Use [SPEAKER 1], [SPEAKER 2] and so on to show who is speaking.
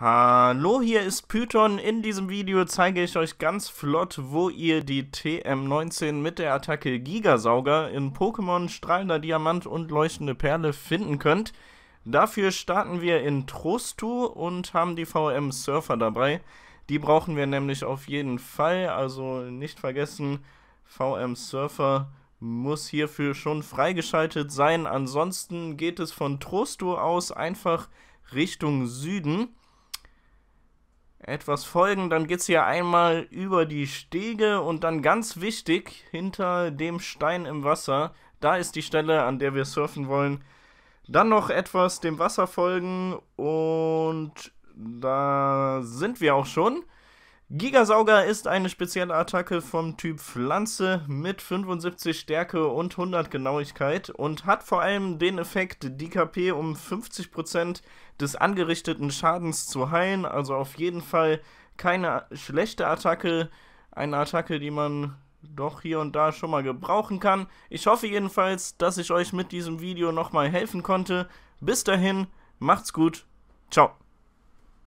[SPEAKER 1] Hallo, hier ist Python. In diesem Video zeige ich euch ganz flott, wo ihr die TM19 mit der Attacke Gigasauger in Pokémon Strahlender Diamant und Leuchtende Perle finden könnt. Dafür starten wir in Trostu und haben die VM Surfer dabei. Die brauchen wir nämlich auf jeden Fall, also nicht vergessen, VM Surfer muss hierfür schon freigeschaltet sein. Ansonsten geht es von Trostu aus einfach Richtung Süden etwas folgen, dann geht es hier einmal über die Stege und dann ganz wichtig, hinter dem Stein im Wasser, da ist die Stelle, an der wir surfen wollen. Dann noch etwas dem Wasser folgen und da sind wir auch schon. Gigasauger ist eine spezielle Attacke vom Typ Pflanze mit 75 Stärke und 100 Genauigkeit und hat vor allem den Effekt, die KP um 50% des angerichteten Schadens zu heilen. Also auf jeden Fall keine schlechte Attacke, eine Attacke, die man doch hier und da schon mal gebrauchen kann. Ich hoffe jedenfalls, dass ich euch mit diesem Video nochmal helfen konnte. Bis dahin, macht's gut, ciao.